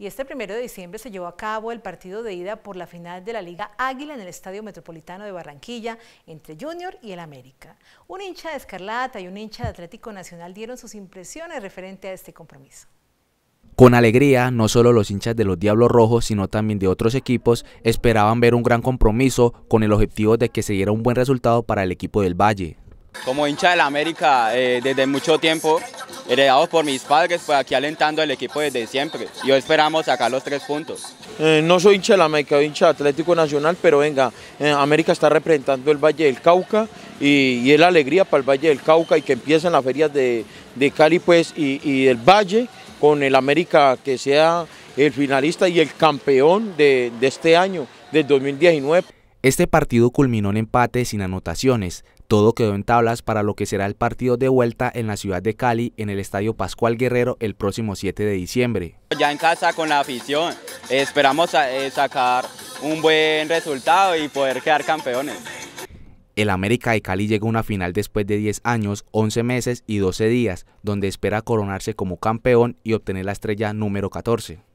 Y este primero de diciembre se llevó a cabo el partido de ida por la final de la Liga Águila en el Estadio Metropolitano de Barranquilla entre Junior y el América. Un hincha de Escarlata y un hincha de Atlético Nacional dieron sus impresiones referente a este compromiso. Con alegría, no solo los hinchas de los Diablos Rojos, sino también de otros equipos, esperaban ver un gran compromiso con el objetivo de que se diera un buen resultado para el equipo del Valle. Como hincha del América eh, desde mucho tiempo, heredados por mis padres, pues aquí alentando al equipo desde siempre. Yo esperamos sacar los tres puntos. Eh, no soy hincha de la América, soy hincha Atlético Nacional, pero venga, eh, América está representando el Valle del Cauca y, es la alegría para el Valle del Cauca y que empiecen las ferias de, Cali pues y, el del Valle con el América que sea el finalista y el campeón de, de este año, del 2019. Este partido culminó en empate sin anotaciones. Todo quedó en tablas para lo que será el partido de vuelta en la ciudad de Cali, en el Estadio Pascual Guerrero, el próximo 7 de diciembre. Ya en casa con la afición, esperamos eh, sacar un buen resultado y poder quedar campeones. El América de Cali llega a una final después de 10 años, 11 meses y 12 días, donde espera coronarse como campeón y obtener la estrella número 14.